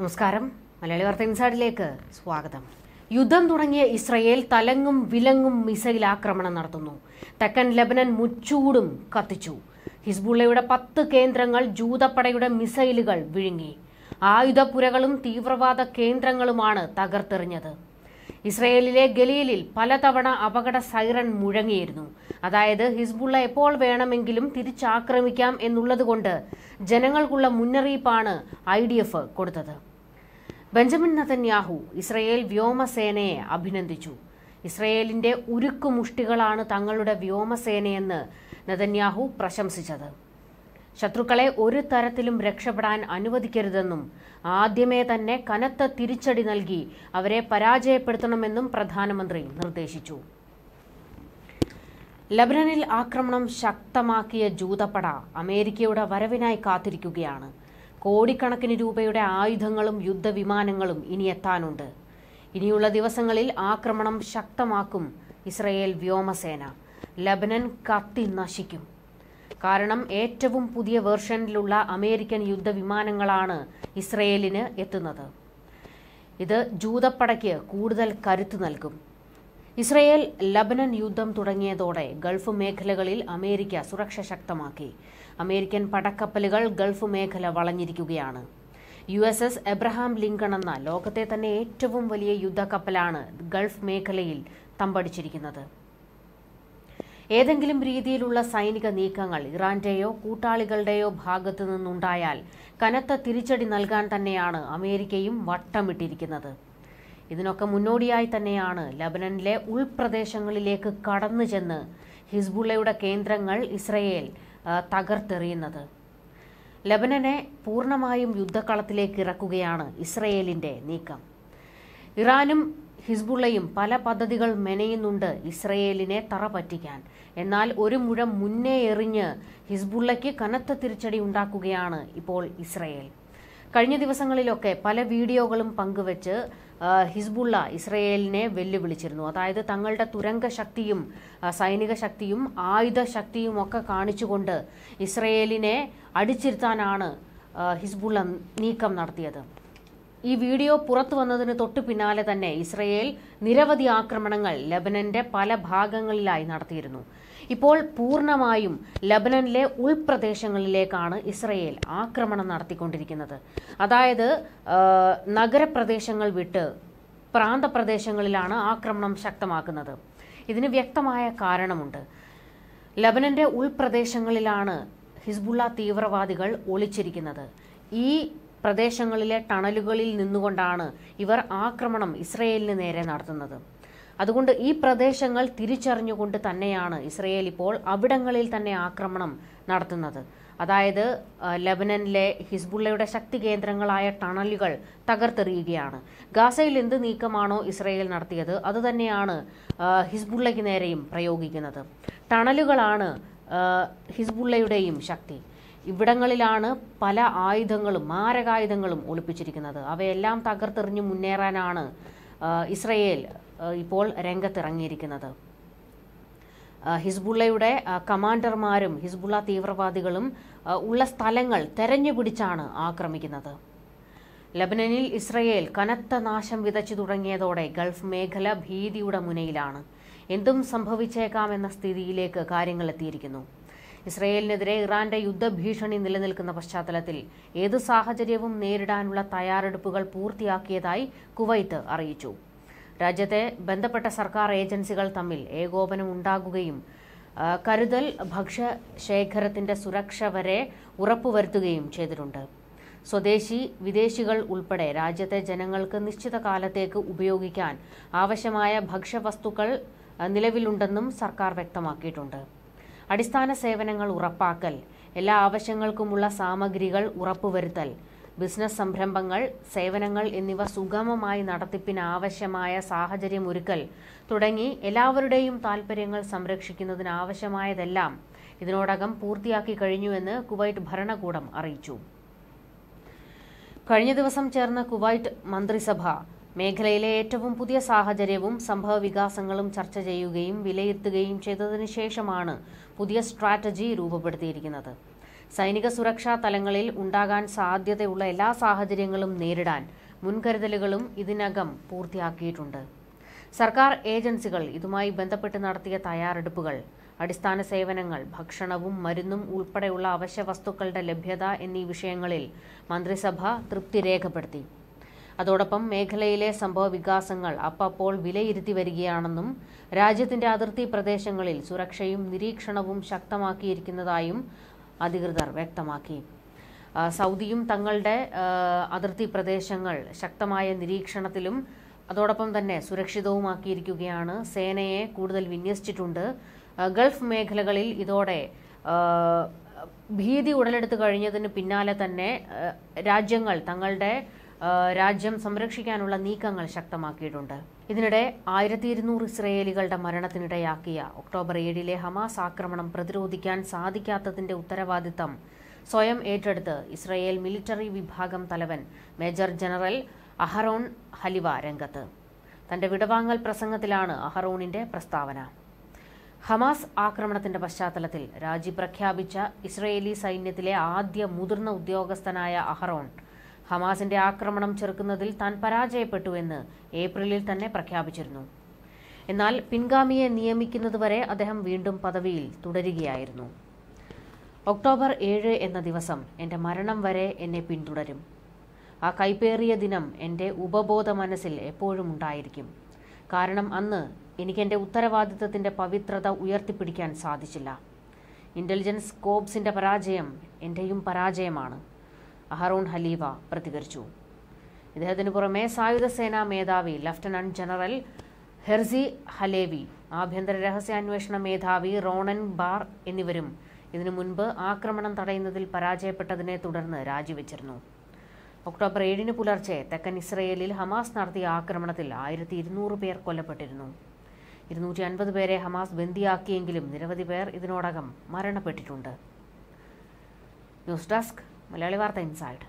നമസ്കാരം മലയാളി വാർത്ത ഇൻസൈഡിലേക്ക് സ്വാഗതം യുദ്ധം തുടങ്ങിയ ഇസ്രയേൽ തലങ്ങും വിലങ്ങും മിസൈൽ ആക്രമണം നടത്തുന്നു തെക്കൻ ലബനൻ മുച്ചൂടും കത്തിച്ചു ഹിസ്ബുള്ളയുടെ പത്ത് കേന്ദ്രങ്ങൾ ജൂതപ്പടയുടെ മിസൈലുകൾ വിഴുങ്ങി ആയുധപ്പുരകളും തീവ്രവാദ കേന്ദ്രങ്ങളുമാണ് തകർത്തെറിഞ്ഞത് ഇസ്രയേലിലെ ഗലീലിൽ പലതവണ അപകട സൈറൺ മുഴങ്ങിയിരുന്നു അതായത് ഹിസ്ബുള്ള എപ്പോൾ വേണമെങ്കിലും തിരിച്ചാക്രമിക്കാം എന്നുള്ളതുകൊണ്ട് ജനങ്ങൾക്കുള്ള മുന്നറിയിപ്പാണ് ഐ ഡി എഫ് കൊടുത്തത് ബെഞ്ചമിൻ നതന്യാഹു ഇസ്രയേൽ വ്യോമസേനയെ അഭിനന്ദിച്ചു ഇസ്രയേലിന്റെ ഉരുക്കുമുഷ്ടികളാണ് തങ്ങളുടെ വ്യോമസേനയെന്ന് നതന്യാഹു പ്രശംസിച്ചത് ശത്രുക്കളെ ഒരു തരത്തിലും രക്ഷപ്പെടാൻ അനുവദിക്കരുതെന്നും ആദ്യമേ തന്നെ കനത്ത തിരിച്ചടി നൽകി അവരെ പരാജയപ്പെടുത്തണമെന്നും പ്രധാനമന്ത്രി നിർദ്ദേശിച്ചു ലബനനിൽ ആക്രമണം ശക്തമാക്കിയ ജൂതപ്പട അമേരിക്കയുടെ വരവിനായി കാത്തിരിക്കുകയാണ് കോടിക്കണക്കിന് രൂപയുടെ ആയുധങ്ങളും യുദ്ധവിമാനങ്ങളും ഇനി എത്താനുണ്ട് ഇനിയുള്ള ദിവസങ്ങളിൽ ആക്രമണം ശക്തമാക്കും ഇസ്രയേൽ വ്യോമസേന ലബനൻ കത്തി നശിക്കും കാരണം ഏറ്റവും പുതിയ വേർഷനിലുള്ള അമേരിക്കൻ യുദ്ധവിമാനങ്ങളാണ് ഇസ്രയേലിന് എത്തുന്നത് ഇത് ജൂതപ്പടയ്ക്ക് കൂടുതൽ കരുത്ത് നൽകും ഇസ്രയേൽ ലബനൻ യുദ്ധം തുടങ്ങിയതോടെ ഗൾഫ് മേഖലകളിൽ അമേരിക്ക സുരക്ഷ ശക്തമാക്കി അമേരിക്കൻ പടക്കപ്പലുകൾ ഗൾഫ് മേഖല വളഞ്ഞിരിക്കുകയാണ് U S S Abraham Lincoln എന്ന ലോകത്തെ തന്നെ ഏറ്റവും വലിയ യുദ്ധക്കപ്പലാണ് ഗൾഫ് മേഖലയിൽ തമ്പടിച്ചിരിക്കുന്നത് ഏതെങ്കിലും രീതിയിലുള്ള സൈനിക നീക്കങ്ങൾ ഇറാന്റെയോ കൂട്ടാളികളുടെയോ ഭാഗത്തു നിന്നുണ്ടായാൽ കനത്ത തിരിച്ചടി നൽകാൻ തന്നെയാണ് അമേരിക്കയും വട്ടമിട്ടിരിക്കുന്നത് ഇതിനൊക്കെ മുന്നോടിയായി തന്നെയാണ് ലബനനിലെ ഉൾപ്രദേശങ്ങളിലേക്ക് കടന്നു ചെന്ന് ഹിസ്ബുള്ളയുടെ കേന്ദ്രങ്ങൾ ഇസ്രയേൽ തകർത്തെറിയുന്നത് ലബനനെ പൂർണ്ണമായും യുദ്ധക്കളത്തിലേക്ക് ഇറക്കുകയാണ് ഇസ്രയേലിന്റെ നീക്കം ഇറാനും ഹിസ്ബുള്ളയും പല പദ്ധതികൾ മെനയുന്നുണ്ട് ഇസ്രയേലിനെ തറ പറ്റിക്കാൻ എന്നാൽ ഒരു മുഴം മുന്നേ എറിഞ്ഞ് ഹിസ്ബുള്ളയ്ക്ക് കനത്ത തിരിച്ചടി ഉണ്ടാക്കുകയാണ് ഇപ്പോൾ ഇസ്രയേൽ കഴിഞ്ഞ ദിവസങ്ങളിലൊക്കെ പല വീഡിയോകളും പങ്കുവച്ച് ഹിസ്ബുള്ള ഇസ്രയേലിനെ വെല്ലുവിളിച്ചിരുന്നു അതായത് തങ്ങളുടെ തുരങ്ക ശക്തിയും സൈനിക ശക്തിയും ആയുധ ശക്തിയും ഒക്കെ കാണിച്ചുകൊണ്ട് ഇസ്രയേലിനെ അടിച്ചിരുത്താനാണ് ഹിസ്ബുള്ള നീക്കം നടത്തിയത് ഈ വീഡിയോ പുറത്തു വന്നതിന് തൊട്ടു പിന്നാലെ തന്നെ ഇസ്രയേൽ നിരവധി ആക്രമണങ്ങൾ ലബനന്റെ പല ഭാഗങ്ങളിലായി നടത്തിയിരുന്നു ഇപ്പോൾ പൂർണ്ണമായും ലബനനിലെ ഉൾപ്രദേശങ്ങളിലേക്കാണ് ഇസ്രയേൽ ആക്രമണം നടത്തിക്കൊണ്ടിരിക്കുന്നത് അതായത് നഗരപ്രദേശങ്ങൾ വിട്ട് പ്രാന്തപ്രദേശങ്ങളിലാണ് ആക്രമണം ശക്തമാക്കുന്നത് ഇതിന് വ്യക്തമായ കാരണമുണ്ട് ലബനന്റെ ഉൾപ്രദേശങ്ങളിലാണ് ഹിസ്ബുള്ള തീവ്രവാദികൾ ഒളിച്ചിരിക്കുന്നത് ഈ പ്രദേശങ്ങളിലെ ടണലുകളിൽ നിന്നുകൊണ്ടാണ് ഇവർ ആക്രമണം ഇസ്രയേലിന് നേരെ നടത്തുന്നത് അതുകൊണ്ട് ഈ പ്രദേശങ്ങൾ തിരിച്ചറിഞ്ഞുകൊണ്ട് തന്നെയാണ് ഇസ്രയേൽ ഇപ്പോൾ അവിടങ്ങളിൽ തന്നെ ആക്രമണം നടത്തുന്നത് അതായത് ലബനനിലെ ഹിസ്ബുള്ളയുടെ ശക്തി കേന്ദ്രങ്ങളായ ടണലുകൾ തകർത്തെറിയുകയാണ് ഗാസയിൽ എന്ത് നീക്കമാണോ ഇസ്രയേൽ നടത്തിയത് അതുതന്നെയാണ് ഹിസ്ബുള്ളയ്ക്ക് നേരെയും പ്രയോഗിക്കുന്നത് ടണലുകളാണ് ഹിസ്ബുള്ളയുടെയും ശക്തി ഇവിടങ്ങളിലാണ് പല ആയുധങ്ങളും മാരകായുധങ്ങളും ഒളിപ്പിച്ചിരിക്കുന്നത് അവയെല്ലാം തകർത്തെറിഞ്ഞ് മുന്നേറാനാണ് ഇസ്രയേൽ ഇപ്പോൾ രംഗത്തിറങ്ങിയിരിക്കുന്നത് ഹിസ്ബുള്ളയുടെ കമാൻഡർമാരും ഹിസ്ബുള്ള തീവ്രവാദികളും ഉള്ള സ്ഥലങ്ങൾ തെരഞ്ഞുപിടിച്ചാണ് ആക്രമിക്കുന്നത് ലബനനിൽ ഇസ്രയേൽ കനത്ത നാശം വിതച്ചു തുടങ്ങിയതോടെ ഗൾഫ് മേഖല ഭീതിയുടെ മുനയിലാണ് എന്തും സംഭവിച്ചേക്കാമെന്ന സ്ഥിതിയിലേക്ക് കാര്യങ്ങൾ എത്തിയിരിക്കുന്നു ഇസ്രയേലിനെതിരെ ഇറാന്റെ യുദ്ധഭീഷണി നിലനിൽക്കുന്ന പശ്ചാത്തലത്തിൽ ഏത് സാഹചര്യവും നേരിടാനുള്ള തയ്യാറെടുപ്പുകൾ പൂർത്തിയാക്കിയതായി കുവൈത്ത് അറിയിച്ചു രാജ്യത്തെ ബന്ധപ്പെട്ട സർക്കാർ ഏജൻസികൾ തമ്മിൽ ഏകോപനം ഉണ്ടാകുകയും കരുതൽ ഭക്ഷ്യശേഖരത്തിന്റെ സുരക്ഷ വരെ ഉറപ്പുവരുത്തുകയും ചെയ്തിട്ടുണ്ട് സ്വദേശി വിദേശികൾ ഉൾപ്പെടെ രാജ്യത്തെ ജനങ്ങൾക്ക് നിശ്ചിത കാലത്തേക്ക് ഉപയോഗിക്കാൻ ആവശ്യമായ ഭക്ഷ്യവസ്തുക്കൾ നിലവിലുണ്ടെന്നും സർക്കാർ വ്യക്തമാക്കിയിട്ടുണ്ട് അടിസ്ഥാന സേവനങ്ങൾ ഉറപ്പാക്കൽ എല്ലാ ആവശ്യങ്ങൾക്കുമുള്ള സാമഗ്രികൾ ഉറപ്പുവരുത്തൽ ബിസിനസ് സംരംഭങ്ങൾ സേവനങ്ങൾ എന്നിവ സുഗമമായി നടത്തിപ്പിന് ആവശ്യമായ സാഹചര്യമൊരുക്കൽ തുടങ്ങി എല്ലാവരുടെയും താൽപര്യങ്ങൾ സംരക്ഷിക്കുന്നതിന് ആവശ്യമായതെല്ലാം ഇതിനോടകം പൂർത്തിയാക്കി കഴിഞ്ഞുവെന്ന് കുവൈറ്റ് ഭരണകൂടം അറിയിച്ചു കഴിഞ്ഞ ദിവസം ചേർന്ന കുവൈറ്റ് മന്ത്രിസഭ മേഖലയിലെ ഏറ്റവും പുതിയ സാഹചര്യവും സംഭവവികാസങ്ങളും ചർച്ച ചെയ്യുകയും വിലയിരുത്തുകയും ചെയ്തതിനു ശേഷമാണ് പുതിയ സ്ട്രാറ്റജി രൂപപ്പെടുത്തിയിരിക്കുന്നത് സൈനിക സുരക്ഷാ തലങ്ങളിൽ ഉണ്ടാകാൻ സാധ്യതയുള്ള എല്ലാ സാഹചര്യങ്ങളും നേരിടാൻ മുൻകരുതലുകളും ഇതിനകം പൂർത്തിയാക്കിയിട്ടുണ്ട് സർക്കാർ ഏജൻസികൾ ഇതുമായി ബന്ധപ്പെട്ട് നടത്തിയ തയ്യാറെടുപ്പുകൾ അടിസ്ഥാന സേവനങ്ങൾ ഭക്ഷണവും മരുന്നും ഉൾപ്പെടെയുള്ള അവശ്യ വസ്തുക്കളുടെ ലഭ്യത എന്നീ വിഷയങ്ങളിൽ മന്ത്രിസഭ തൃപ്തി രേഖപ്പെടുത്തി അതോടൊപ്പം മേഖലയിലെ സംഭവ വികാസങ്ങൾ അപ്പപ്പോൾ വിലയിരുത്തി വരികയാണെന്നും രാജ്യത്തിന്റെ അതിർത്തി പ്രദേശങ്ങളിൽ സുരക്ഷയും നിരീക്ഷണവും ശക്തമാക്കിയിരിക്കുന്നതായും അധികൃതർ വ്യക്തമാക്കി സൗദിയും തങ്ങളുടെ അതിർത്തി പ്രദേശങ്ങൾ ശക്തമായ നിരീക്ഷണത്തിലും അതോടൊപ്പം തന്നെ സുരക്ഷിതവുമാക്കിയിരിക്കുകയാണ് സേനയെ കൂടുതൽ വിന്യസിച്ചിട്ടുണ്ട് ഗൾഫ് മേഖലകളിൽ ഇതോടെ ഭീതി ഉടലെടുത്തു കഴിഞ്ഞതിന് പിന്നാലെ തന്നെ രാജ്യങ്ങൾ തങ്ങളുടെ രാജ്യം സംരക്ഷിക്കാനുള്ള നീക്കങ്ങൾ ശക്തമാക്കിയിട്ടുണ്ട് ഇതിനിടെ ആയിരത്തി ഇരുന്നൂറ് ഇസ്രയേലികളുടെ മരണത്തിനിടയാക്കിയ ഒക്ടോബർ ഏഴിലെ ഹമാസ് ആക്രമണം പ്രതിരോധിക്കാൻ സാധിക്കാത്തതിന്റെ ഉത്തരവാദിത്തം സ്വയം ഏറ്റെടുത്ത് ഇസ്രയേൽ മിലിറ്ററി വിഭാഗം തലവൻ മേജർ ജനറൽ അഹറോൺ ഹലിവ രംഗത്ത് തന്റെ വിടവാങ്ങൽ പ്രസംഗത്തിലാണ് അഹറോണിന്റെ പ്രസ്താവന ഹമാസ് ആക്രമണത്തിന്റെ പശ്ചാത്തലത്തിൽ രാജി പ്രഖ്യാപിച്ച ഇസ്രയേലി സൈന്യത്തിലെ ആദ്യ മുതിർന്ന ഉദ്യോഗസ്ഥനായ അഹറോൺ ഹമാസിന്റെ ആക്രമണം ചെറുക്കുന്നതിൽ താൻ പരാജയപ്പെട്ടുവെന്ന് ഏപ്രിലിൽ തന്നെ പ്രഖ്യാപിച്ചിരുന്നു എന്നാൽ പിൻഗാമിയെ നിയമിക്കുന്നതുവരെ അദ്ദേഹം വീണ്ടും പദവിയിൽ തുടരുകയായിരുന്നു ഒക്ടോബർ ഏഴ് എന്ന ദിവസം എൻ്റെ മരണം വരെ എന്നെ പിന്തുടരും ആ കൈപ്പേറിയ ദിനം എൻ്റെ ഉപബോധ മനസ്സിൽ എപ്പോഴും ഉണ്ടായിരിക്കും കാരണം അന്ന് എനിക്ക് എൻ്റെ ഉത്തരവാദിത്തത്തിന്റെ പവിത്രത ഉയർത്തിപ്പിടിക്കാൻ സാധിച്ചില്ല ഇൻ്റലിജൻസ് കോബ്സിൻ്റെ പരാജയം എന്റെയും പരാജയമാണ് അഹറൂൺ ഹലീവ പ്രതികരിച്ചു ഇദ്ദേഹത്തിന് പുറമെ സായുധ സേനാ മേധാവി ലഫ്റ്റനന്റ് ജനറൽ ഹെർസി ഹലേവി ആഭ്യന്തര രഹസ്യാന്വേഷണ മേധാവി റോണൻ ബാർ എന്നിവരും ഇതിനു മുൻപ് ആക്രമണം തടയുന്നതിൽ പരാജയപ്പെട്ടതിനെ തുടർന്ന് രാജിവെച്ചിരുന്നു ഒക്ടോബർ ഏഴിന് പുലർച്ചെ തെക്കൻ ഇസ്രയേലിൽ ഹമാസ് നടത്തിയ ആക്രമണത്തിൽ ആയിരത്തി ഇരുന്നൂറ് പേർ കൊല്ലപ്പെട്ടിരുന്നു ഇരുന്നൂറ്റി അൻപത് പേരെ ഹമാസ് ബന്ദിയാക്കിയെങ്കിലും നിരവധി പേർ ഇതിനോടകം മരണപ്പെട്ടിട്ടുണ്ട് ന്യൂസ് ഡെസ്ക് മലയാളി വാർത്ത ഇൻസൈഡ്